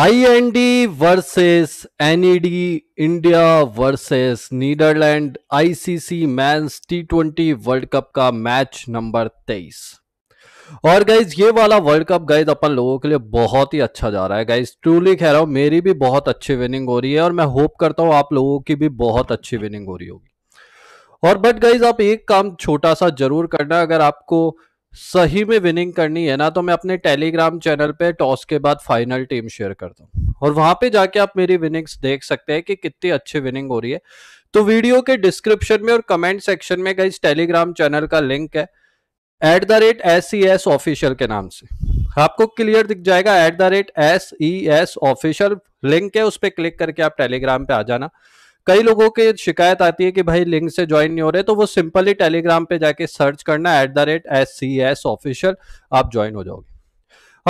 IND versus NED India versus Netherland ICC men's T twenty world cup का match number तेईस और guys ये वाला वर्ल्ड कप गाइज अपन लोगों के लिए बहुत ही अच्छा जा रहा है गाइज ट्रूली कह रहा हूं मेरी भी बहुत अच्छी विनिंग हो रही है और मैं होप करता हूं आप लोगों की भी बहुत अच्छी विनिंग हो रही होगी और बट गाइज आप एक काम छोटा सा जरूर करना अगर आपको सही में विनिंग करनी है ना तो मैं अपने टेलीग्राम चैनल पे टॉस के बाद फाइनल टीम शेयर करता हूँ और वहां पे जाके आप मेरी विनिंग्स देख सकते हैं कि कितनी अच्छी विनिंग हो रही है तो वीडियो के डिस्क्रिप्शन में और कमेंट सेक्शन में गई टेलीग्राम चैनल का लिंक है at the rate S E S official के नाम से आपको क्लियर दिख जाएगा at the rate S E S official link है उस पर क्लिक करके आप टेलीग्राम पे आ जाना कई लोगों के शिकायत आती है कि भाई लिंक से ज्वाइन नहीं हो रहे तो वो सिंपली टेलीग्राम पे जाके सर्च करना at the rate S C S official आप ज्वाइन हो जाओगे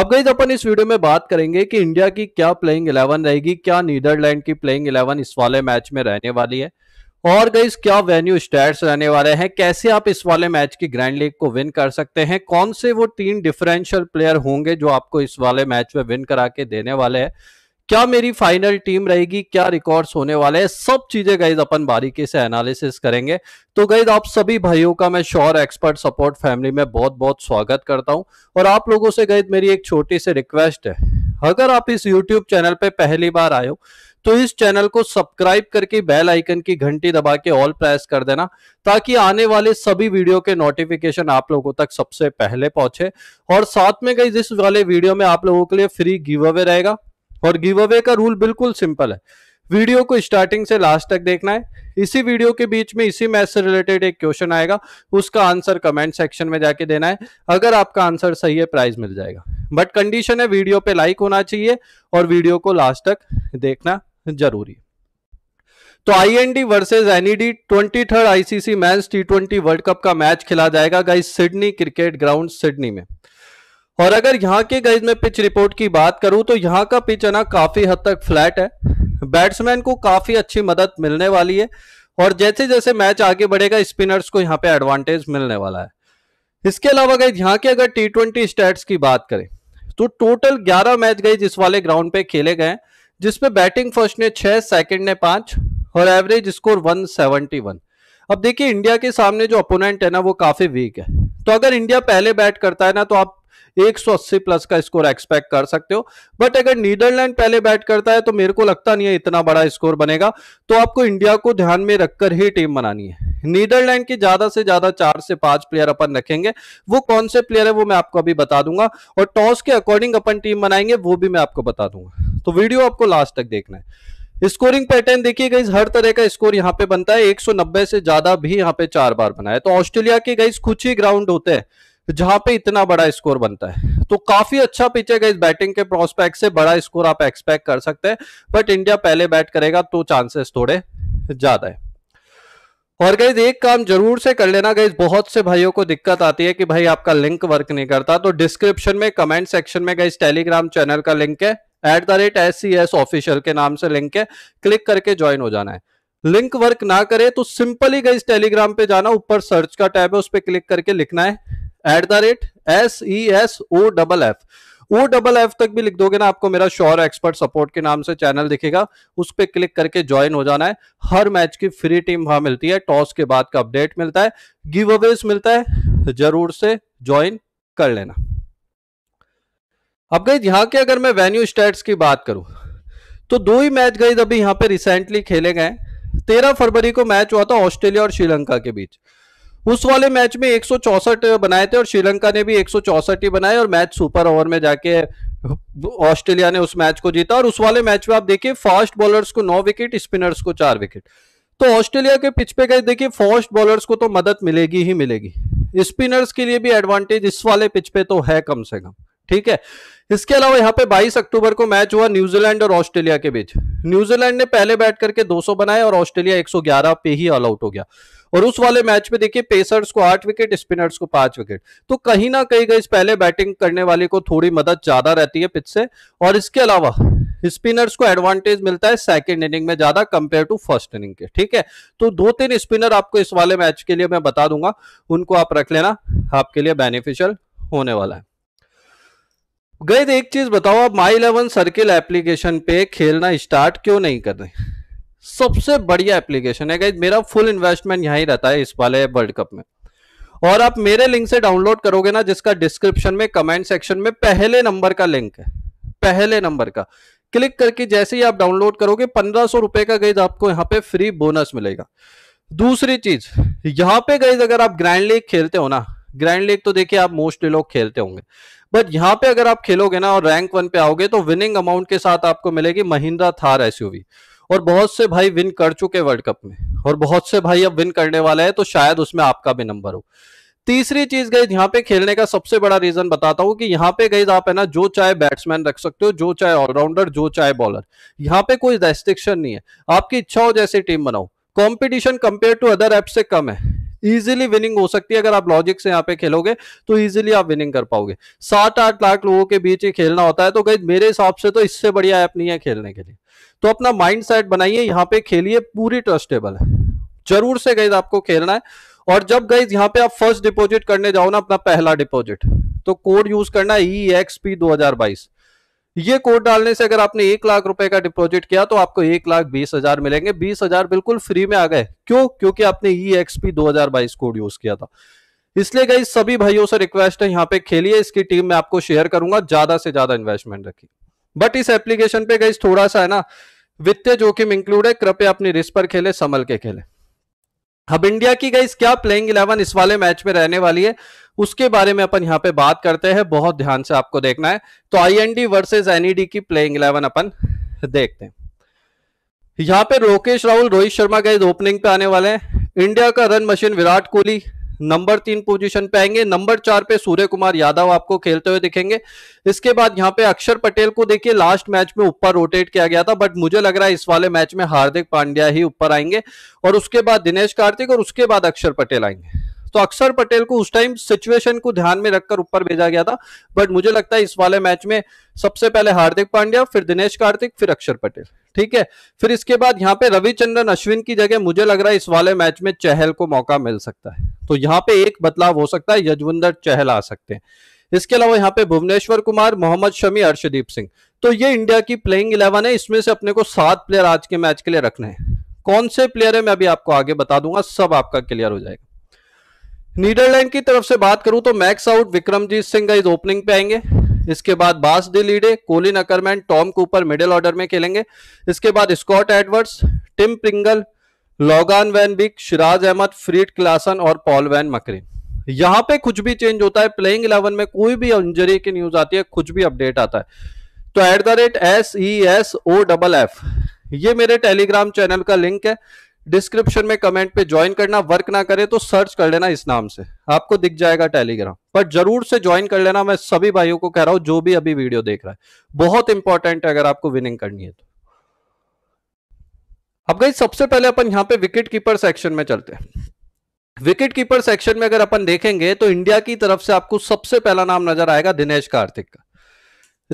अब गई अपन इस वीडियो में बात करेंगे कि इंडिया की क्या प्लेइंग इलेवन रहेगी क्या नीदरलैंड की प्लेइंग इलेवन इस वाले मैच में रहने वाली है और गई क्या वेन्यू स्टैट्स रहने वाले हैं कैसे आप इस वाले मैच की ग्रैंड लीग को विन कर सकते हैं कौन से वो तीन डिफरेंशियल प्लेयर होंगे जो आपको इस वाले मैच में विन करा के देने वाले हैं क्या मेरी फाइनल टीम रहेगी क्या रिकॉर्ड्स होने वाले हैं सब चीजें गाइज अपन बारीकी से एनालिसिस करेंगे तो गई आप सभी भाइयों का मैं श्योर एक्सपर्ट सपोर्ट फैमिली में बहुत बहुत स्वागत करता हूं और आप लोगों से गई मेरी एक छोटी सी रिक्वेस्ट है अगर आप इस YouTube चैनल पर पहली बार आयो तो इस चैनल को सब्सक्राइब करके बेल आइकन की घंटी दबा के ऑल प्रेस कर देना ताकि आने वाले सभी वीडियो के नोटिफिकेशन आप लोगों तक सबसे पहले पहुंचे और साथ में गई इस वाले वीडियो में आप लोगों के लिए फ्री गिव अवे रहेगा और गिव अवे का रूल बिल्कुल सिंपल है वीडियो को स्टार्टिंग से लास्ट तक देखना है इसी वीडियो के बीच में इसी मैथ से रिलेटेड एक क्वेश्चन आएगा उसका आंसर कमेंट सेक्शन में जाके देना है अगर आपका आंसर सही है प्राइज मिल जाएगा बट कंडीशन है वीडियो पे लाइक होना चाहिए और वीडियो को लास्ट तक देखना जरूरी है तो I N D versus NED twenty third ICC मैं टी ट्वेंटी वर्ल्ड कप का मैच खेला जाएगा guys Sydney cricket ground Sydney में और अगर यहाँ के गाइज में पिच रिपोर्ट की बात करूँ तो यहाँ का पिच है ना काफ़ी हद तक फ्लैट है बैट्समैन को काफ़ी अच्छी मदद मिलने वाली है और जैसे जैसे मैच आगे बढ़ेगा स्पिनर्स को यहाँ पे एडवांटेज मिलने वाला है इसके अलावा गई यहाँ के अगर टी ट्वेंटी स्टैट्स की बात करें तो टोटल 11 मैच गई जिस वाले ग्राउंड पे खेले गए जिसपे बैटिंग फर्स्ट ने छह सेकेंड ने पांच और एवरेज स्कोर वन अब देखिए इंडिया के सामने जो अपोनेंट है ना वो काफी वीक है तो अगर इंडिया पहले बैट करता है ना तो आप 180 प्लस का स्कोर एक्सपेक्ट कर सकते हो बट अगर नीदरलैंड पहले बैट करता है तो मेरे को लगता नहीं है इतना बड़ा स्कोर बनेगा तो आपको इंडिया को ध्यान में रखकर ही टीम बनानी है नीदरलैंड के ज्यादा से ज्यादा चार से पांच प्लेयर अपन रखेंगे वो कौन से प्लेयर है वो मैं आपको अभी बता दूंगा और टॉस के अकॉर्डिंग अपन टीम बनाएंगे वो भी मैं आपको बता दूंगा तो वीडियो आपको लास्ट तक देखना है स्कोरिंग पैटर्न देखिए गई हर तरह का स्कोर यहाँ पे बनता है 190 से ज्यादा भी यहाँ पे चार बार बनाया तो ऑस्ट्रेलिया के गई कुछ ही ग्राउंड होते हैं तो जहां पे इतना बड़ा स्कोर बनता है तो काफी अच्छा पिच है इस बैटिंग के प्रोस्पेक्ट से बड़ा स्कोर आप एक्सपेक्ट कर सकते हैं बट इंडिया पहले बैट करेगा तो चांसेस थोड़े ज्यादा है और गई एक काम जरूर से कर लेना गई बहुत से भाइयों को दिक्कत आती है कि भाई आपका लिंक वर्क नहीं करता तो डिस्क्रिप्शन में कमेंट सेक्शन में गई टेलीग्राम चैनल का लिंक है at the rate S C S official के नाम से लिंक है क्लिक करके ज्वाइन हो जाना है लिंक वर्क ना करे तो सिंपली गई टेलीग्राम पे जाना ऊपर सर्च का टैब है उस पर क्लिक करके लिखना है at the rate S E S O double F O double F तक भी लिख दोगे ना आपको मेरा श्योर एक्सपर्ट सपोर्ट के नाम से चैनल दिखेगा उस पर क्लिक करके ज्वाइन हो जाना है हर मैच की फ्री टीम वहां मिलती है टॉस के बाद का अपडेट मिलता है गिव अवेज मिलता है जरूर से ज्वाइन कर लेना अब गई यहां के अगर मैं वेन्यू स्टेट्स की बात करूं तो दो ही मैच गई अभी यहां पे रिसेंटली खेले गए तेरह फरवरी को मैच हुआ था ऑस्ट्रेलिया और श्रीलंका के बीच उस वाले मैच में एक बनाए थे और श्रीलंका ने भी एक ही बनाए और मैच सुपर ओवर में जाके ऑस्ट्रेलिया ने उस मैच को जीता और उस वाले मैच में आप देखिए फास्ट बॉलर्स को नौ विकेट स्पिनर्स को चार विकेट तो ऑस्ट्रेलिया के पिच पे गए देखिए फास्ट बॉलर्स को तो मदद मिलेगी ही मिलेगी स्पिनर्स के लिए भी एडवांटेज इस वाले पिच पे तो है कम से कम ठीक है इसके अलावा यहाँ पे 22 अक्टूबर को मैच हुआ न्यूजीलैंड और ऑस्ट्रेलिया के बीच न्यूजीलैंड ने पहले बैट करके 200 बनाए और ऑस्ट्रेलिया 111 पे ही ऑल आउट हो गया और उस वाले मैच में देखिए पेसर्स को आठ विकेट स्पिनर्स को पांच विकेट तो कहीं ना कहीं गई पहले बैटिंग करने वाले को थोड़ी मदद ज्यादा रहती है पिच से और इसके अलावा स्पिनर्स को एडवांटेज मिलता है सेकेंड इनिंग में ज्यादा कंपेयर टू फर्स्ट इनिंग के ठीक है तो दो तीन स्पिनर आपको इस वाले मैच के लिए मैं बता दूंगा उनको आप रख लेना आपके लिए बेनिफिशियल होने वाला है गए एक चीज बताओ आप माई इलेवन सर्किल एप्लीकेशन पे खेलना स्टार्ट क्यों नहीं कर रहे सबसे बढ़िया एप्लीकेशन है गाइज मेरा फुल इन्वेस्टमेंट यहाँ ही रहता है इस वाले वर्ल्ड कप में और आप मेरे लिंक से डाउनलोड करोगे ना जिसका डिस्क्रिप्शन में कमेंट सेक्शन में पहले नंबर का लिंक है पहले नंबर का क्लिक करके जैसे ही आप डाउनलोड करोगे पंद्रह सौ रुपए का गई आपको यहाँ पे फ्री बोनस मिलेगा दूसरी चीज यहाँ पे गई अगर आप ग्रैंड लीग खेलते हो ना ग्रैंड लीग तो देखिए आप मोस्टली लोग खेलते होंगे बट यहाँ पे अगर आप खेलोगे ना और रैंक वन पे आओगे तो विनिंग अमाउंट के साथ आपको मिलेगी महिंद्रा थार एसयूवी और बहुत से भाई विन कर चुके वर्ल्ड कप में और बहुत से भाई अब विन करने वाले हैं तो शायद उसमें आपका भी नंबर हो तीसरी चीज गई यहाँ पे खेलने का सबसे बड़ा रीजन बताता हूँ कि यहाँ पे गई आप है ना जो चाहे बैट्समैन रख सकते हो जो चाहे ऑलराउंडर जो चाहे बॉलर यहाँ पे कोई रेस्ट्रिक्शन नहीं है आपकी इच्छा हो जैसी टीम बनाओ competition compare to other app से कम है इजिली विनिंग हो सकती है अगर आप लॉजिक से यहाँ पे खेलोगे तो इजिली आप विनिंग कर पाओगे सात आठ लाख लोगों के बीच ही खेलना होता है तो गई मेरे हिसाब से तो इससे बढ़िया ऐप नहीं है खेलने के लिए तो अपना माइंड सेट बनाइए यहाँ पे खेलिए पूरी ट्रस्टेबल है जरूर से गई आपको खेलना है और जब गई यहाँ पे आप फर्स्ट डिपोजिट करने जाओ ना अपना पहला डिपोजिट तो कोड यूज करना है ई एक्स पी दो हजार बाईस ये कोड डालने से अगर आपने एक लाख रुपए का डिपॉजिट किया तो आपको एक लाख बीस हजार मिलेंगे बीस हजार बिल्कुल फ्री में आ गए क्यों क्योंकि आपने ई e एक्सपी दो हजार बाईस कोड यूज किया था इसलिए गई सभी भाइयों से रिक्वेस्ट है यहाँ पे खेलिए इसकी टीम में आपको शेयर करूंगा ज्यादा से ज्यादा इन्वेस्टमेंट रखिए बट इस एप्लीकेशन पे गई थोड़ा सा है ना वित्तीय जोखिम इंक्लूड है कृपया अपनी रिस्क पर खेले संभल के खेले अब इंडिया की गई क्या प्लेइंग इलेवन इस वाले मैच में रहने वाली है उसके बारे में अपन यहां पे बात करते हैं बहुत ध्यान से आपको देखना है तो आईएनडी वर्सेस एनईडी की प्लेइंग इलेवन अपन देखते हैं यहां पे लोकेश राहुल रोहित शर्मा गए ओपनिंग पे आने वाले हैं इंडिया का run machine Virat Kohli number तीन पोजीशन पे आएंगे नंबर चार पे सूर्य कुमार यादव आपको खेलते हुए दिखेंगे इसके बाद यहाँ पे अक्षर पटेल को देखिए लास्ट मैच में ऊपर रोटेट किया गया था बट मुझे लग रहा है इस वाले मैच में हार्दिक पांड्या ही ऊपर आएंगे और उसके बाद दिनेश कार्तिक और उसके बाद अक्षर पटेल आएंगे तो अक्षर पटेल को उस टाइम सिचुएशन को ध्यान में रखकर ऊपर भेजा गया था बट मुझे लगता है इस वाले मैच में सबसे पहले हार्दिक पांड्या फिर दिनेश कार्तिक फिर अक्षर पटेल ठीक है फिर इसके बाद यहाँ पे रविचंद्रन अश्विन की जगह मुझे लग रहा है इस वाले मैच में चहल को मौका मिल सकता है तो यहाँ पे एक बदलाव हो सकता है यजवंदर चहल आ सकते हैं इसके अलावा यहाँ पे भुवनेश्वर कुमार मोहम्मद शमी अर्षदीप सिंह तो ये इंडिया की प्लेइंग इलेवन है इसमें से अपने को सात प्लेयर आज के मैच के लिए रखने हैं कौन से प्लेयर है मैं अभी आपको आगे बता दूंगा सब आपका क्लियर हो जाएगा नीदरलैंड की तरफ से बात करूं तो मैक्स आउट विक्रमजीत सिंह इस ओपनिंग पे आएंगे इसके बाद Bas de Leede Colin Ackermann Tom Cooper middle order में खेलेंगे इसके बाद Scott Edwards Tim Pringle Logan van Beek Shariz Ahmad Fred Klaassen और पॉल वैन मकरिन यहां पे कुछ भी चेंज होता है प्लेइंग इलेवन में कोई भी इंजरी की न्यूज आती है कुछ भी अपडेट आता है तो at the rate S E S O double F ये मेरे टेलीग्राम चैनल का लिंक है डिस्क्रिप्शन में कमेंट पे ज्वाइन करना वर्क ना करे तो सर्च कर लेना इस नाम से आपको दिख जाएगा टेलीग्राम पर जरूर से ज्वाइन कर लेना मैं सभी भाइयों को कह रहा हूं जो भी अभी वीडियो देख रहा है बहुत इंपॉर्टेंट है अगर आपको विनिंग करनी है तो अब गई सबसे पहले अपन यहाँ पे विकेट कीपर सेक्शन में चलते हैं विकेट कीपर सेक्शन में अगर अपन देखेंगे तो इंडिया की तरफ से आपको सबसे पहला नाम नजर आएगा दिनेश कार्तिक का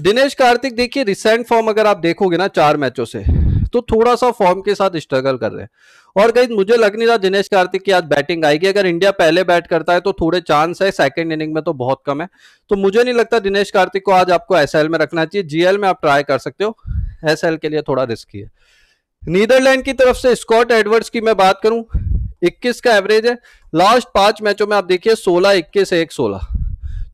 दिनेश कार्तिक देखिए रिसेंट फॉर्म अगर आप देखोगे ना चार मैचों से तो थोड़ा सा फॉर्म के साथ स्ट्रगल कर रहे हैं और कहीं मुझे लग नहीं रहा दिनेश कार्तिक की आज बैटिंग आएगी अगर इंडिया पहले बैट करता है तो थोड़े चांस है सेकंड इनिंग में तो बहुत कम है तो मुझे नहीं लगता दिनेश कार्तिक को आज आपको एस में रखना चाहिए जीएल में आप ट्राई कर सकते हो एस के लिए थोड़ा रिस्की है नीदरलैंड की तरफ से स्कॉट एडवर्ड्स की मैं बात करूं 21 का एवरेज है लास्ट पांच मैचों में आप देखिए 16 21 एक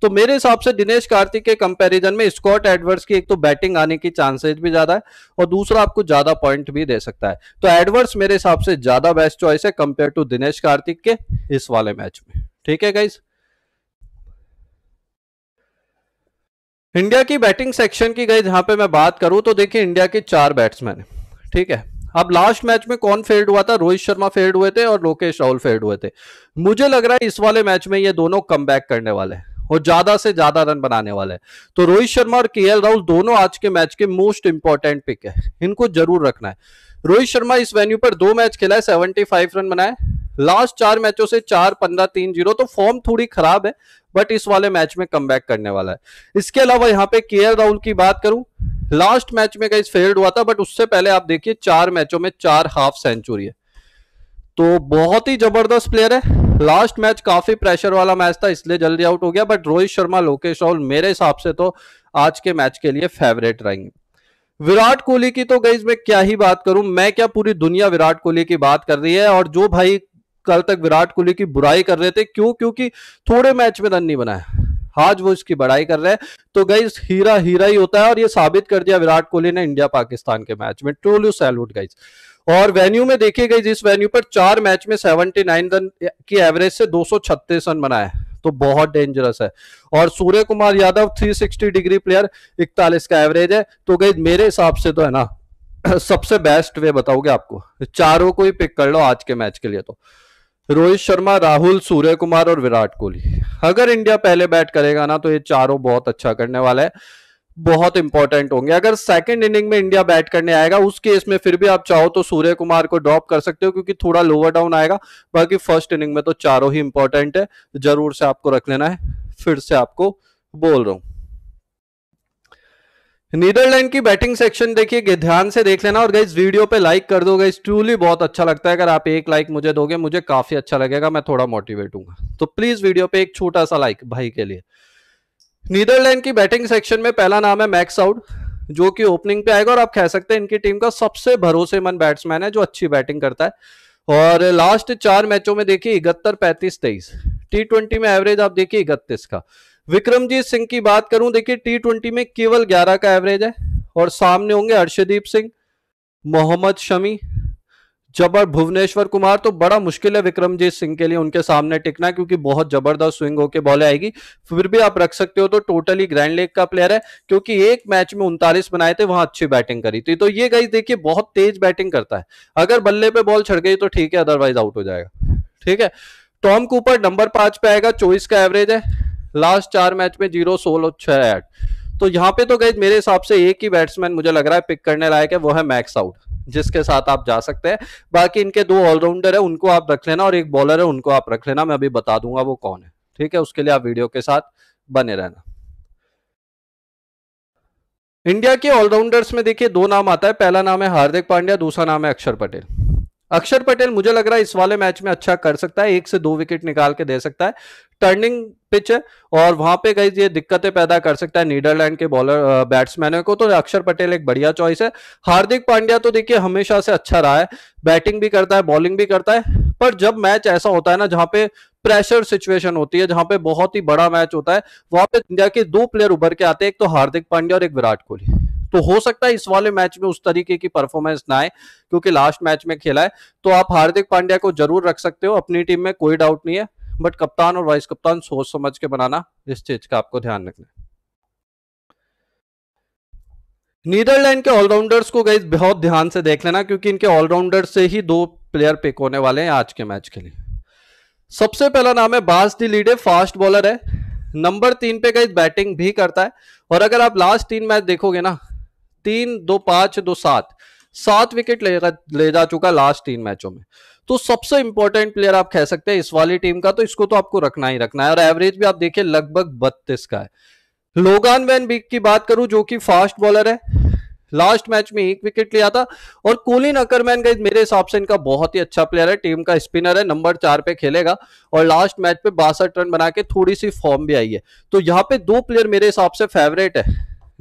तो मेरे हिसाब से दिनेश कार्तिक के कंपैरिजन में स्कॉट एडवर्स की एक तो बैटिंग आने की चांसेज भी ज्यादा है और दूसरा आपको ज्यादा पॉइंट भी दे सकता है तो एडवर्ड्स मेरे हिसाब से ज्यादा बेस्ट चॉइस है कंपेयर टू दिनेश कार्तिक के इस वाले मैच में ठीक है गाइज इंडिया की बैटिंग सेक्शन की गई जहां पे मैं बात करूं तो देखिए इंडिया के चार बैट्समैन ठीक है अब लास्ट मैच में कौन फेल्ड हुआ था रोहित शर्मा फेल्ड हुए थे और लोकेश राहुल फेल्ड हुए थे मुझे लग रहा है इस वाले मैच में ये दोनों कम करने वाले हैं और ज्यादा से ज्यादा रन बनाने वाला है तो रोहित शर्मा और के राहुल दोनों आज के मैच के मोस्ट इंपॉर्टेंट पिक है इनको जरूर रखना है रोहित शर्मा इस वेन्यू पर दो मैच खेला है सेवेंटी फाइव रन बनाए लास्ट चार मैचों से चार पंद्रह तीन जीरो तो फॉर्म थोड़ी खराब है बट इस वाले मैच में कम करने वाला है इसके अलावा यहाँ पे के राहुल की बात करूं लास्ट मैच में कहीं फेल्ड हुआ था बट उससे पहले आप देखिए चार मैचों में चार हाफ सेंचुरी है तो बहुत ही जबरदस्त प्लेयर है लास्ट मैच काफी प्रेशर वाला मैच था इसलिए जल्दी आउट हो गया बट रोहित शर्मा लोकेश राहुल मेरे हिसाब से तो आज के मैच के लिए फेवरेट रहेंगे विराट कोहली की तो गई मैं क्या ही बात करूं मैं क्या पूरी दुनिया विराट कोहली की बात कर रही है और जो भाई कल तक विराट कोहली की बुराई कर रहे थे क्यों क्योंकि थोड़े मैच में रन नहीं बनाया आज वो इसकी बड़ाई कर रहे हैं तो गई हीरा हीरा ही होता है और ये साबित कर दिया विराट कोहली ने इंडिया पाकिस्तान के मैच में ट्रोल्यू सैल्यूट गाइज और वेन्यू में देखिए गई जिस वेन्यू पर चार मैच में नाइन रन की एवरेज से छत्तीस रन बनाए तो बहुत डेंजरस है और सूर्य कुमार यादव 360 डिग्री प्लेयर इकतालीस का एवरेज है तो गई मेरे हिसाब से तो है ना सबसे बेस्ट वे बताओगे आपको चारों को ही पिक कर लो आज के मैच के लिए तो रोहित शर्मा राहुल सूर्य कुमार और विराट कोहली अगर इंडिया पहले बैट करेगा ना तो ये चारों बहुत अच्छा करने वाला है बहुत इंपॉर्टेंट होंगे अगर सेकंड इनिंग में इंडिया बैट करने आएगा उस केस में फिर भी आप चाहो तो सूर्य कुमार को ड्रॉप कर सकते हो क्योंकि थोड़ा लोअर डाउन आएगा बाकी फर्स्ट इनिंग में तो चारों ही इंपॉर्टेंट है जरूर से आपको रख लेना है फिर से आपको बोल रहा हूं नीदरलैंड की बैटिंग सेक्शन देखिए ध्यान से देख लेना और गई वीडियो पे लाइक कर दो गई ट्रूली बहुत अच्छा लगता है अगर आप एक लाइक मुझे दोगे मुझे काफी अच्छा लगेगा मैं थोड़ा मोटिवेट हूँ तो प्लीज वीडियो पे एक छोटा सा लाइक भाई के लिए नीदरलैंड की बैटिंग सेक्शन में पहला नाम है मैक्स आउट जो कि ओपनिंग पे आएगा और आप कह सकते हैं इनकी टीम का सबसे भरोसेमंद बैट्समैन है जो अच्छी बैटिंग करता है और लास्ट चार मैचों में देखिए इकहत्तर पैंतीस तेईस टी ट्वेंटी में एवरेज आप देखिए इकतीस का विक्रमजीत सिंह की बात करूं देखिए टी ट्वेंटी में केवल ग्यारह का एवरेज है और सामने होंगे अर्षदीप सिंह मोहम्मद शमी जबर भुवनेश्वर कुमार तो बड़ा मुश्किल है विक्रमजीत सिंह के लिए उनके सामने टिकना क्योंकि बहुत जबरदस्त स्विंग होकर बॉल आएगी फिर भी आप रख सकते हो तो टोटली ग्रैंड लेग का प्लेयर है क्योंकि एक मैच में उनतालीस बनाए थे वहां अच्छी बैटिंग करी थी तो ये गई देखिए बहुत तेज बैटिंग करता है अगर बल्ले पे बॉल छड़ गई तो ठीक है अदरवाइज आउट हो जाएगा ठीक है टॉम कूपर नंबर पांच पे आएगा चौबीस का एवरेज है लास्ट चार मैच में जीरो सोलह छह आठ तो यहाँ पे तो गई मेरे हिसाब से एक ही बैट्समैन मुझे लग रहा है पिक करने लायक है वो है मैक्स आउट जिसके साथ आप जा सकते हैं बाकी इनके दो ऑलराउंडर है उनको आप रख लेना और एक बॉलर है उनको आप रख लेना मैं अभी बता दूंगा वो कौन है ठीक है उसके लिए आप वीडियो के साथ बने रहना इंडिया के ऑलराउंडर्स में देखिए दो नाम आता है पहला नाम है हार्दिक पांड्या दूसरा नाम है अक्षर पटेल अक्षर पटेल मुझे लग रहा है इस वाले मैच में अच्छा कर सकता है एक से दो विकेट निकाल के दे सकता है टर्निंग पिच है और वहां पे गई ये दिक्कतें पैदा कर सकता है नीदरलैंड के बॉलर बैट्समैनों को तो अक्षर पटेल एक बढ़िया चॉइस है हार्दिक पांड्या तो देखिए हमेशा से अच्छा रहा है बैटिंग भी करता है बॉलिंग भी करता है पर जब मैच ऐसा होता है ना जहां पे प्रेशर सिचुएशन होती है जहां पे बहुत ही बड़ा मैच होता है वहां पे इंडिया के दो प्लेयर उभर के आते हैं एक तो हार्दिक पांड्या और एक विराट कोहली तो हो सकता है इस वाले मैच में उस तरीके की परफॉर्मेंस ना आए क्योंकि लास्ट मैच में खेला है तो आप हार्दिक पांड्या को जरूर रख सकते हो अपनी टीम में कोई डाउट नहीं है बट कप्तान और वाइस कप्तान सोच समझ के बनाना इस चीज का आपको ध्यान रखना नीदरलैंड के ऑलराउंडर्स को गई बहुत ध्यान से देख लेना क्योंकि इनके ऑलराउंडर से ही दो प्लेयर पिक होने वाले हैं आज के मैच के लिए सबसे पहला नाम है Bas de Leede fast bowler है नंबर तीन पे गई बैटिंग भी करता है और अगर आप लास्ट तीन मैच देखोगे ना तीन दो पांच दो सात सात विकेट ले, ले जा चुका लास्ट तीन मैचों में तो सबसे इंपॉर्टेंट प्लेयर आप कह सकते हैं इस वाली टीम का तो इसको तो आपको रखना ही रखना है और एवरेज भी आप देखिए लगभग बत्तीस का है लोगान वैन बीक की बात करूं जो कि फास्ट बॉलर है लास्ट मैच में एक विकेट लिया था और कोलिन अकरमैन का मेरे हिसाब से इनका बहुत ही अच्छा प्लेयर है टीम का स्पिनर है नंबर चार पे खेलेगा और लास्ट मैच पे बासठ रन बना के थोड़ी सी फॉर्म भी आई है तो यहाँ पे दो प्लेयर मेरे हिसाब से फेवरेट है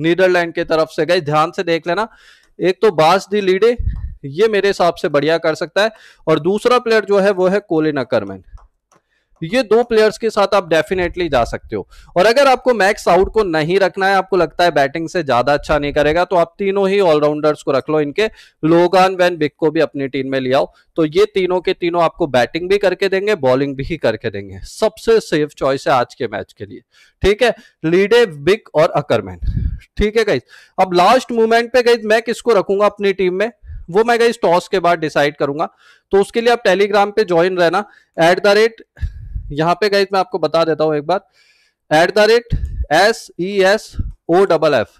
नीदरलैंड की तरफ से गए ध्यान से देख लेना एक तो बास दी लीडे ये मेरे हिसाब से बढ़िया कर सकता है और दूसरा प्लेयर जो है वो है कोलिन अकरमैन ये दो प्लेयर्स के साथ आप डेफिनेटली जा सकते हो और अगर आपको मैक्स आउट को नहीं रखना है आपको लगता है बैटिंग से ज्यादा अच्छा नहीं करेगा तो आप तीनों ही ऑलराउंडर्स को रख लो इनके लोगान वैन बिक को भी अपनी टीम में ले आओ तो ये तीनों के तीनों आपको बैटिंग भी करके देंगे बॉलिंग भी करके देंगे सबसे सेफ चॉइस है आज के मैच के लिए ठीक है लीडे बिक और अकरमैन ठीक है गाइज अब लास्ट मूवमेंट पे गई मैं किसको रखूंगा अपनी टीम में वो मैं गई टॉस के बाद डिसाइड करूंगा तो उसके लिए आप टेलीग्राम पे ज्वाइन रहना एट द रेट यहाँ पे गई मैं आपको बता देता हूँ एक बार at the rate S E S O double F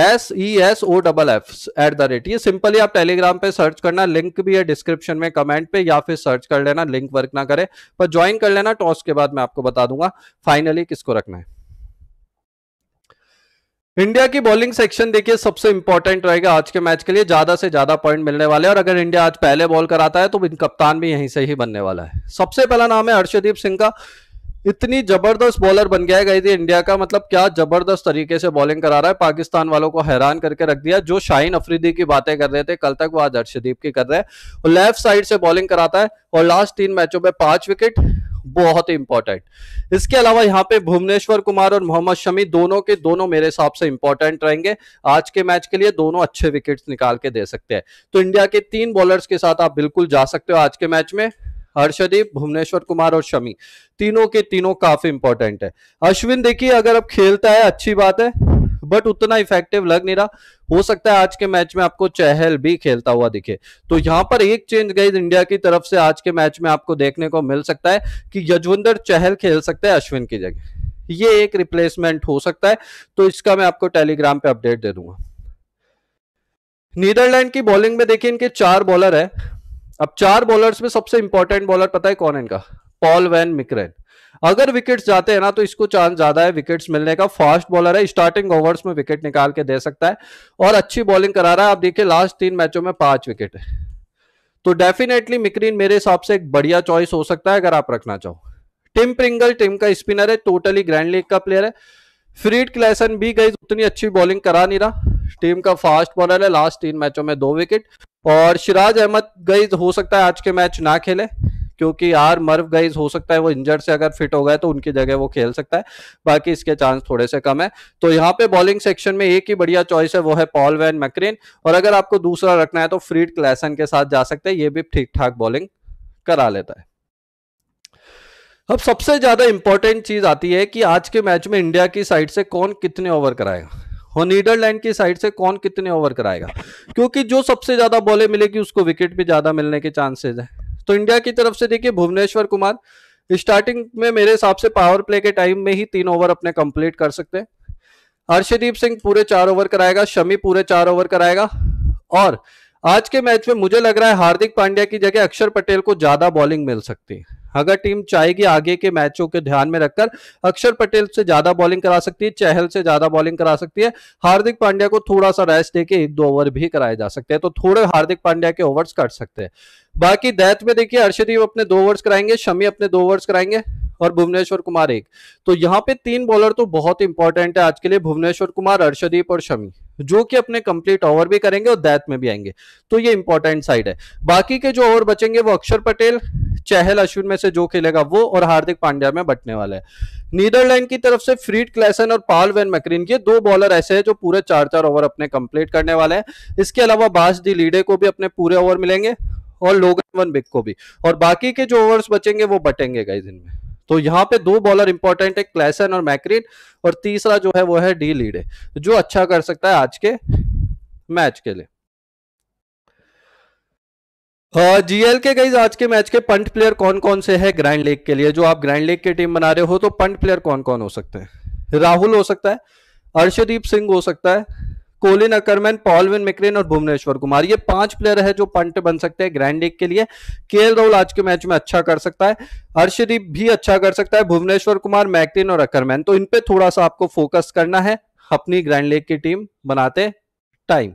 S E S O double F at the rate ये सिंपली आप टेलीग्राम पे सर्च करना लिंक भी है डिस्क्रिप्शन में कमेंट पे या फिर सर्च कर लेना लिंक वर्क ना करे पर ज्वाइन कर लेना टॉस के बाद मैं आपको बता दूंगा फाइनली किसको रखना है इंडिया की बॉलिंग सेक्शन देखिए सबसे इंपॉर्टेंट रहेगा आज के मैच के लिए ज्यादा से ज्यादा पॉइंट मिलने वाले और अगर इंडिया आज पहले बॉल कराता है तो कप्तान भी यहीं से ही बनने वाला है सबसे पहला नाम है हर्षदीप सिंह का इतनी जबरदस्त बॉलर बन गया गई थी इंडिया का मतलब क्या जबरदस्त तरीके से बॉलिंग करा रहा है पाकिस्तान वालों को हैरान करके रख दिया जो शाहीन अफरीदी की बातें कर रहे थे कल तक वो आज हर्षदीप की कर रहे हैं और लेफ्ट साइड से बॉलिंग कराता है और लास्ट तीन मैचों में पांच विकेट बहुत ही इंपॉर्टेंट इसके अलावा यहाँ पे भुवनेश्वर कुमार और मोहम्मद शमी दोनों के दोनों मेरे हिसाब से इंपॉर्टेंट रहेंगे आज के मैच के लिए दोनों अच्छे विकेट निकाल के दे सकते हैं तो इंडिया के तीन बॉलर्स के साथ आप बिल्कुल जा सकते हो आज के मैच में हर्षदीप भुवनेश्वर कुमार और शमी तीनों के तीनों काफी इंपॉर्टेंट है अश्विन देखिए अगर अब खेलता है अच्छी बात है बट उतना इफेक्टिव लग नहीं रहा हो सकता है आज के मैच में आपको चहल भी खेलता हुआ दिखे तो यहां पर एक चेंज गई इंडिया की तरफ से आज के मैच में आपको देखने को मिल सकता है कि यजवंदर चहल खेल सकता है अश्विन की जगह ये एक रिप्लेसमेंट हो सकता है तो इसका मैं आपको टेलीग्राम पे अपडेट दे दूंगा नीदरलैंड की बॉलिंग में देखिए इनके चार बॉलर है अब चार बॉलर्स में सबसे इंपॉर्टेंट बॉलर पता है कौन है इनका पॉल वैन मिक्रेन अगर विकेट्स जाते हैं ना तो इसको चांस ज्यादा है विकेट्स मिलने का फास्ट बॉलर है स्टार्टिंग ओवर्स में विकेट निकाल के दे सकता है और अच्छी बॉलिंग करा रहा है आप देखिए लास्ट तीन मैचों में पांच विकेट है तो डेफिनेटली मिक्रीन मेरे हिसाब से एक बढ़िया चॉइस हो सकता है अगर आप रखना चाहो टिम प्रिंगल टीम का स्पिनर है टोटली ग्रैंड लीग का प्लेयर है फ्रीड क्लेसन भी गई उतनी अच्छी बॉलिंग करा नहीं रहा टीम का फास्ट बॉलर है लास्ट तीन मैचों में दो विकेट और सिराज अहमद गई हो सकता है आज के मैच ना खेले क्योंकि यार मर्व गाइज हो सकता है वो इंजर्ड से अगर फिट हो गए तो उनकी जगह वो खेल सकता है बाकी इसके चांस थोड़े से कम है तो यहाँ पे बॉलिंग सेक्शन में एक ही बढ़िया चॉइस है वो है पॉल वैन मैक्रेन और अगर आपको दूसरा रखना है तो फ्रीड क्लैसन के साथ जा सकते हैं ये भी ठीक ठाक बॉलिंग करा लेता है अब सबसे ज्यादा इंपॉर्टेंट चीज आती है कि आज के मैच में इंडिया की साइड से कौन कितने ओवर कराएगा और नीदरलैंड की साइड से कौन कितने ओवर कराएगा क्योंकि जो सबसे ज्यादा बॉले मिलेगी उसको विकेट भी ज्यादा मिलने के चांसेज है तो इंडिया की तरफ से देखिए भुवनेश्वर कुमार स्टार्टिंग में मेरे हिसाब से पावर प्ले के टाइम में ही तीन ओवर अपने कंप्लीट कर सकते हैं हर्षदीप सिंह पूरे चार ओवर कराएगा शमी पूरे चार ओवर कराएगा और आज के मैच में मुझे लग रहा है हार्दिक पांड्या की जगह अक्षर पटेल को ज्यादा बॉलिंग मिल सकती है अगर टीम चाहेगी आगे के मैचों के ध्यान में रखकर अक्षर पटेल से ज्यादा बॉलिंग करा सकती है चहल से ज्यादा बॉलिंग करा सकती है हार्दिक पांड्या को थोड़ा सा रेस्ट देके एक दो ओवर भी कराए जा सकते हैं तो थोड़े हार्दिक पांड्या के ओवर्स कर सकते हैं बाकी दैत में देखिए अर्षदीप अपने दो ओवर्स कराएंगे शमी अपने दो ओवर्स कराएंगे और भुवनेश्वर कुमार एक तो यहाँ पे तीन बॉलर तो बहुत इंपॉर्टेंट है आज के लिए भुवनेश्वर कुमार अर्षदीप और शमी जो कि अपने कंप्लीट ओवर भी करेंगे और दैत में भी आएंगे तो ये इंपॉर्टेंट साइड है बाकी के जो ओवर बचेंगे वो अक्षर पटेल चहल अश्विन में से जो खेलेगा वो और हार्दिक पांड्या में बटने वाले हैं नीदरलैंड की तरफ से फ्रीड क्लेसन और पाल वेन मैक्रीन ये दो बॉलर ऐसे हैं जो पूरे चार चार ओवर अपने कंप्लीट करने वाले हैं इसके अलावा बास दी लीडे को भी अपने पूरे ओवर मिलेंगे और लोगन वन बिक को भी और बाकी के जो ओवर्स बचेंगे वो बटेंगे दिन में तो यहाँ पे दो बॉलर इंपॉर्टेंट है क्लैसन और मैक्रीन और तीसरा जो है वो है डी लीडे जो अच्छा कर सकता है आज के मैच के लिए जीएल के गई आज के मैच के पंट प्लेयर कौन कौन से हैं ग्रैंड लीग के लिए जो आप ग्रैंड लीग की टीम बना रहे हो तो पंट प्लेयर कौन कौन हो सकते हैं राहुल हो सकता है अर्शदीप सिंह हो सकता है कोलिन अकरमैन पॉलविन मिक्रेन और भुवनेश्वर कुमार ये पांच प्लेयर है जो पंट बन सकते हैं ग्रैंड लीग के लिए के राहुल आज के मैच में अच्छा कर सकता है हर्षदीप भी अच्छा कर सकता है भुवनेश्वर कुमार मैक्रेन और अकरमैन तो इनपे थोड़ा सा आपको फोकस करना है अपनी ग्रैंड लीग की टीम बनाते टाइम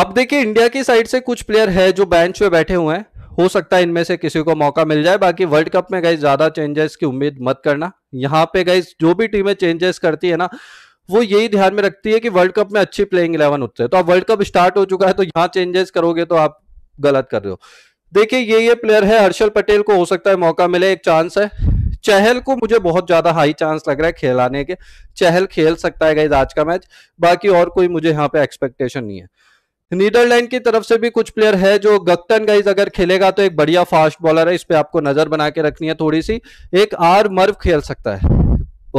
अब देखिए इंडिया की साइड से कुछ प्लेयर है जो बेंच पे बैठे हुए हैं हो सकता है इनमें से किसी को मौका मिल जाए बाकी वर्ल्ड कप में गई ज्यादा चेंजेस की उम्मीद मत करना यहां पे गई जो भी टीमें चेंजेस करती है ना वो यही ध्यान में रखती है कि वर्ल्ड कप में अच्छी प्लेइंग इलेवन होते हैं तो अब वर्ल्ड कप स्टार्ट हो चुका है तो यहाँ चेंजेस करोगे तो आप गलत कर रहे हो देखिए ये ये प्लेयर है हर्षल पटेल को हो सकता है मौका मिले एक चांस है चहल को मुझे बहुत ज्यादा हाई चांस लग रहा है खेलाने के चहल खेल सकता है गाइज आज का मैच बाकी और कोई मुझे यहाँ पे एक्सपेक्टेशन नहीं है नीदरलैंड की तरफ से भी कुछ प्लेयर है जो गक्टन गाइज अगर खेलेगा तो एक बढ़िया फास्ट बॉलर है इस पर आपको नजर बना के रखनी है थोड़ी सी एक आर मर्व खेल सकता है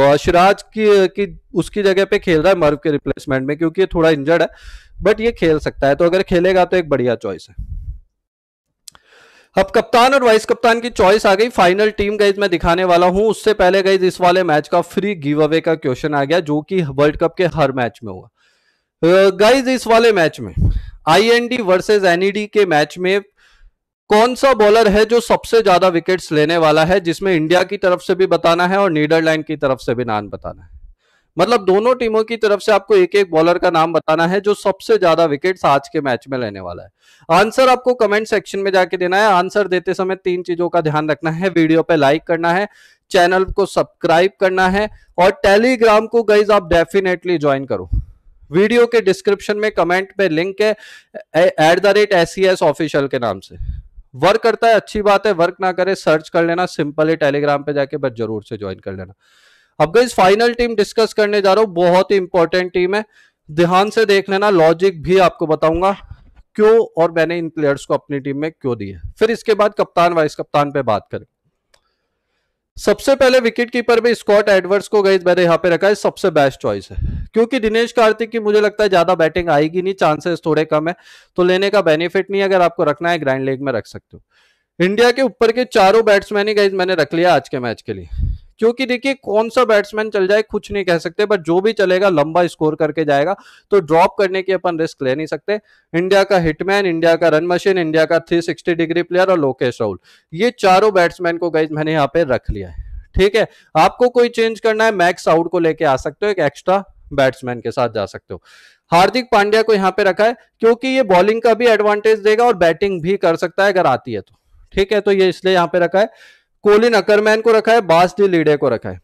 सिराज तो की, की उसकी जगह पे खेल रहा है मर्व के रिप्लेसमेंट में क्योंकि थोड़ा इंजर्ड है बट ये खेल सकता है तो अगर खेलेगा तो एक बढ़िया चॉइस है अब कप्तान और वाइस कप्तान की चॉइस आ गई फाइनल टीम का मैं दिखाने वाला हूं उससे पहले गाइज इस वाले मैच का फ्री गिव अवे का क्वेश्चन आ गया जो कि वर्ल्ड कप के हर मैच में हुआ गाइज इस वाले मैच में आईएनडी वर्सेस एनईडी के मैच में कौन सा बॉलर है जो सबसे ज्यादा विकेट्स लेने वाला है जिसमें इंडिया की तरफ से भी बताना है और नीदरलैंड की तरफ से भी नाम बताना है मतलब दोनों टीमों की तरफ से आपको एक एक बॉलर का नाम बताना है जो सबसे ज्यादा विकेट्स आज के मैच में लेने वाला है आंसर आपको कमेंट सेक्शन में जाके देना है आंसर देते समय तीन चीजों का ध्यान रखना है वीडियो पे लाइक करना है चैनल को सब्सक्राइब करना है और टेलीग्राम को गाइज आप डेफिनेटली ज्वाइन करो वीडियो के डिस्क्रिप्शन में कमेंट पे लिंक है at the rate S official के नाम से वर्क करता है अच्छी बात है वर्क ना करे सर्च कर लेना सिंपल है टेलीग्राम पे जाके बस जरूर से ज्वाइन कर लेना अब गई फाइनल टीम डिस्कस करने जा रहा हूं बहुत ही इंपॉर्टेंट टीम है ध्यान से देख लेना लॉजिक भी आपको बताऊंगा क्यों और मैंने इन प्लेयर्स को अपनी टीम में क्यों दी है फिर इसके बाद कप्तान वाइस कप्तान पे बात करें सबसे पहले विकेट कीपर भी स्कॉट एडवर्ड्स को गई मैंने यहाँ पे रखा है सबसे बेस्ट चॉइस है क्योंकि दिनेश कार्तिक की मुझे लगता है ज्यादा बैटिंग आएगी नहीं चांसेस थोड़े कम है तो लेने का बेनिफिट नहीं अगर आपको रखना है ग्रैंड लेग में रख सकते हो इंडिया के ऊपर के चारों बैट्समैन ही गई मैंने रख लिया आज के मैच के लिए क्योंकि देखिए कौन सा बैट्समैन चल जाए कुछ नहीं कह सकते बट जो भी चलेगा लंबा स्कोर करके जाएगा तो ड्रॉप करने की अपन रिस्क ले नहीं सकते इंडिया का हिटमैन इंडिया का रन मशीन इंडिया का सिक्सटी डिग्री प्लेयर और लोकेश राहुल ये चारों बैट्समैन को गई मैंने यहाँ पे रख लिया है ठीक है आपको कोई चेंज करना है मैक्स आउट को लेके आ सकते हो एक एक्स्ट्रा बैट्समैन के साथ जा सकते हो हार्दिक पांड्या को यहाँ पे रखा है क्योंकि ये बॉलिंग का भी एडवांटेज देगा और बैटिंग भी कर सकता है अगर आती है तो ठीक है तो ये इसलिए यहाँ पे रखा है कोलिन अकरमैन को रखा है डी लीडे को रखा है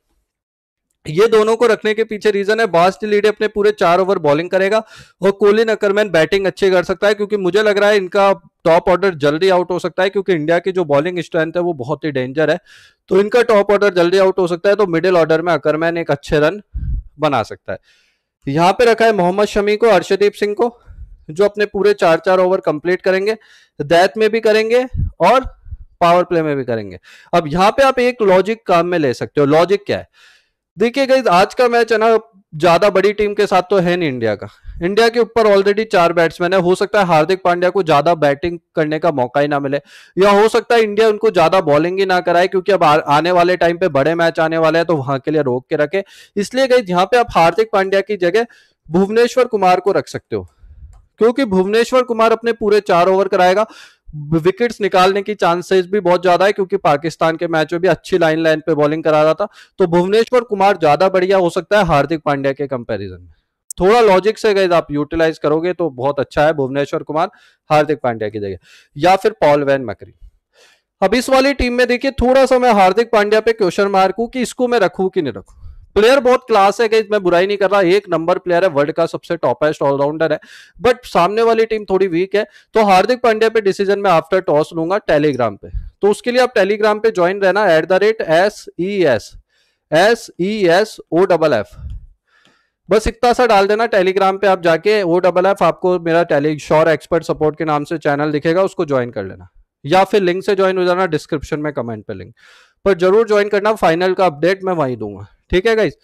ये दोनों को रखने के पीछे रीजन है डी लीडे अपने पूरे चार ओवर बॉलिंग करेगा और कोलिन अकरमैन बैटिंग अच्छी कर सकता है क्योंकि मुझे लग रहा है इनका टॉप ऑर्डर जल्दी आउट हो सकता है क्योंकि इंडिया की जो बॉलिंग स्ट्रेंथ है वो बहुत ही डेंजर है तो इनका टॉप ऑर्डर जल्दी आउट हो सकता है तो मिडिल ऑर्डर में अकरमैन एक अच्छे रन बना सकता है यहां पर रखा है मोहम्मद शमी को अर्षदीप सिंह को जो अपने पूरे चार चार ओवर कंप्लीट करेंगे दैत में भी करेंगे और पावर प्ले में भी करेंगे अब यहां पे आप एक लॉजिक काम में ले सकते हो लॉजिक क्या है देखिए गई आज का मैच है ना ज्यादा बड़ी टीम के साथ तो है नहीं इंडिया का इंडिया के ऊपर ऑलरेडी चार बैट्समैन है हो सकता है हार्दिक पांड्या को ज्यादा बैटिंग करने का मौका ही ना मिले या हो सकता है इंडिया उनको ज्यादा बॉलिंग ही ना कराए क्योंकि अब आने वाले टाइम पे बड़े मैच आने वाले हैं तो वहां के लिए रोक के रखे इसलिए गई यहाँ पे आप हार्दिक पांड्या की जगह भुवनेश्वर कुमार को रख सकते हो क्योंकि भुवनेश्वर कुमार अपने पूरे चार ओवर कराएगा विकेट्स निकालने की चांसेस भी बहुत ज्यादा है क्योंकि पाकिस्तान के मैच में भी अच्छी लाइन लाइन पे बॉलिंग करा रहा था तो भुवनेश्वर कुमार ज्यादा बढ़िया हो सकता है हार्दिक पांड्या के कंपैरिजन में थोड़ा लॉजिक से गए आप यूटिलाइज करोगे तो बहुत अच्छा है भुवनेश्वर कुमार हार्दिक पांड्या की जगह या फिर पॉल वैन मकरी अब इस वाली टीम में देखिए थोड़ा सा मैं हार्दिक पांड्या पे क्वेश्चन मार्क हूं कि इसको मैं रखू कि नहीं रखू प्लेयर बहुत क्लास है कि मैं बुराई नहीं कर रहा एक नंबर प्लेयर है वर्ल्ड का सबसे टॉपेस्ट ऑलराउंडर है बट सामने वाली टीम थोड़ी वीक है तो हार्दिक पांड्या पे डिसीजन में आफ्टर टॉस लूंगा टेलीग्राम पे तो उसके लिए आप टेलीग्राम पे ज्वाइन रहना at the rate S E S S E S O double F बस इतना सा डाल देना टेलीग्राम पे आप जाके ओ डबल एफ आपको मेरा टेली श्योर एक्सपर्ट सपोर्ट के नाम से चैनल दिखेगा उसको ज्वाइन कर लेना या फिर लिंक से ज्वाइन हो जाना डिस्क्रिप्शन में कमेंट पे लिंक पर जरूर ज्वाइन करना फाइनल का अपडेट मैं वहीं दूंगा ठीक है गाइज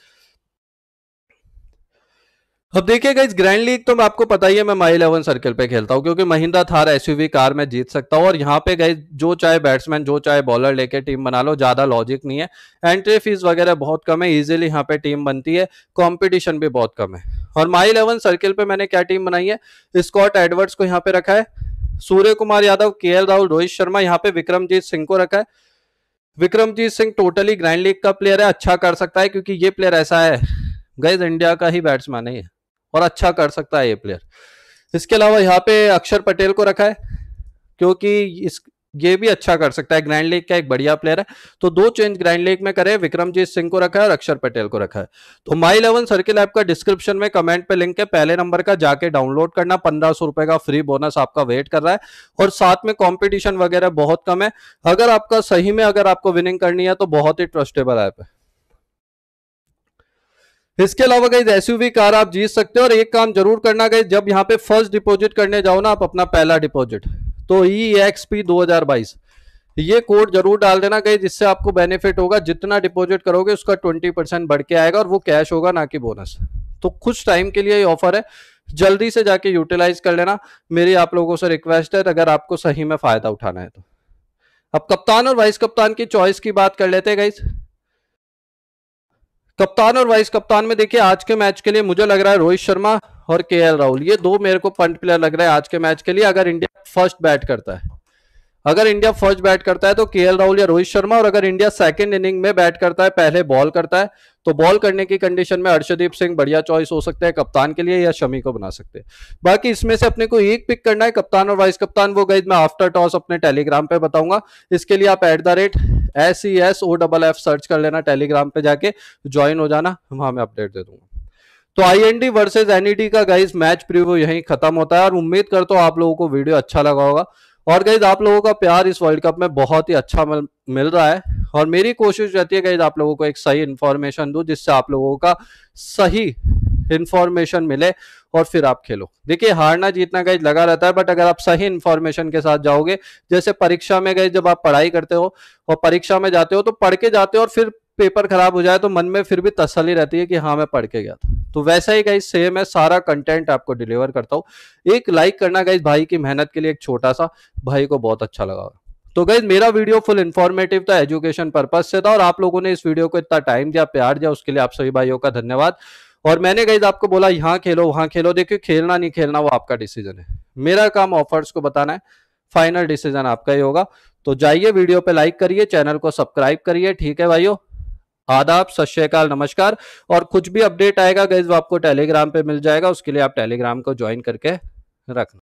अब देखिए गाइज ग्रैंड लीग तो मैं आपको पता ही है मैं माई इलेवन सर्कल पे खेलता हूँ क्योंकि महिंद्रा थार एसयूवी कार में जीत सकता हूँ और यहाँ पे गाइज जो चाहे बैट्समैन जो चाहे बॉलर लेके टीम बना लो ज्यादा लॉजिक नहीं है एंट्री फीस वगैरह बहुत कम है इजीली यहाँ पे टीम बनती है कॉम्पिटिशन भी बहुत कम है और माई इलेवन सर्किल पे मैंने क्या टीम बनाई है स्कॉट एडवर्ड्स को यहाँ पे रखा है सूर्य कुमार यादव के राहुल रोहित शर्मा यहाँ पे विक्रमजीत सिंह को रखा है Vikramjit Singh totally grand league का प्लेयर है अच्छा कर सकता है क्योंकि ये प्लेयर ऐसा है गैज इंडिया का ही बैट्समैन है और अच्छा कर सकता है ये प्लेयर इसके अलावा यहाँ पे अक्षर पटेल को रखा है क्योंकि इस ये भी अच्छा कर सकता है ग्रैंड लीग का एक बढ़िया प्लेयर है तो दो चेंज ग्रैंड लीग में करे विक्रमजीत सिंह को रखा है और अक्षर पटेल को रखा है तो माई इलेवन सर्किल ऐप का डिस्क्रिप्शन में कमेंट पे लिंक है पहले नंबर का जाके डाउनलोड करना पंद्रह सौ रुपए का फ्री बोनस आपका वेट कर रहा है और साथ में कॉम्पिटिशन वगैरह बहुत कम है अगर आपका सही में अगर आपको विनिंग करनी है तो बहुत ही ट्रस्टेबल ऐप है इसके अलावा गई एसयूवी कार आप जीत सकते हो और एक काम जरूर करना गई जब यहाँ पे फर्स्ट डिपॉजिट करने जाओ ना आप अपना पहला डिपॉजिट तो ई एक्स पी दो हजार बाईस ये कोड जरूर डाल देना गई जिससे आपको बेनिफिट होगा जितना डिपॉजिट करोगे उसका ट्वेंटी परसेंट बढ़ के आएगा और वो कैश होगा ना कि बोनस तो कुछ टाइम के लिए ये ऑफर है जल्दी से जाके यूटिलाइज कर लेना मेरी आप लोगों से रिक्वेस्ट है अगर आपको सही में फायदा उठाना है तो अब कप्तान और वाइस कप्तान की चॉइस की बात कर लेते हैं गाइस कप्तान और वाइस कप्तान में देखिए आज के मैच के लिए मुझे लग रहा है रोहित शर्मा और के राहुल ये दो मेरे को पंट प्लेयर लग रहा है आज के मैच के लिए अगर इंडिया फर्स्ट बैट करता है अगर इंडिया फर्स्ट बैट करता है तो के राहुल या रोहित शर्मा और अगर इंडिया सेकंड इनिंग में बैट करता है पहले बॉल करता है तो बॉल करने की कंडीशन में अर्षदीप सिंह बढ़िया चॉइस हो सकता है कप्तान के लिए या शमी को बना सकते हैं बाकी इसमें से अपने को एक पिक करना है कप्तान और वाइस कप्तान वो गई मैं आफ्टर टॉस अपने टेलीग्राम पे बताऊंगा इसके लिए आप at the rate S E S O double F search कर लेना टेलीग्राम पे जाके ज्वाइन हो जाना वहां मैं अपडेट दे दूंगा तो आईएनडी वर्सेस एनईडी का गाइज मैच प्रीव्यू यहीं खत्म होता है और उम्मीद करता हूँ आप लोगों को वीडियो अच्छा लगा होगा और गाइज आप लोगों का प्यार इस वर्ल्ड कप में बहुत ही अच्छा मिल, मिल रहा है और मेरी कोशिश रहती है गाइज आप लोगों को एक सही इन्फॉर्मेशन दूँ जिससे आप लोगों का सही इन्फॉर्मेशन मिले और फिर आप खेलो देखिए हारना जीतना गाइज लगा रहता है बट अगर आप सही इन्फॉर्मेशन के साथ जाओगे जैसे परीक्षा में गए जब आप पढ़ाई करते हो और परीक्षा में जाते हो तो पढ़ के जाते हो और फिर पेपर खराब हो जाए तो मन में फिर भी तसली रहती है कि हाँ मैं पढ़ के गया था तो वैसा ही गाइज सेम है सारा कंटेंट आपको डिलीवर करता हूँ एक लाइक करना गाइज भाई की मेहनत के लिए एक छोटा सा भाई को बहुत अच्छा लगा तो गाइज मेरा वीडियो फुल इन्फॉर्मेटिव था एजुकेशन पर्पज से था और आप लोगों ने इस वीडियो को इतना टाइम दिया प्यार दिया उसके लिए आप सभी भाइयों का धन्यवाद और मैंने गाइज आपको बोला यहाँ खेलो वहां खेलो देखिए खेलना नहीं खेलना वो आपका डिसीजन है मेरा काम ऑफर्स को बताना है फाइनल डिसीजन आपका ही होगा तो जाइए वीडियो पे लाइक करिए चैनल को सब्सक्राइब करिए ठीक है भाइयों आदाब सत श्रीकाल नमस्कार और कुछ भी अपडेट आएगा गैस वो आपको टेलीग्राम पे मिल जाएगा उसके लिए आप टेलीग्राम को ज्वाइन करके रखना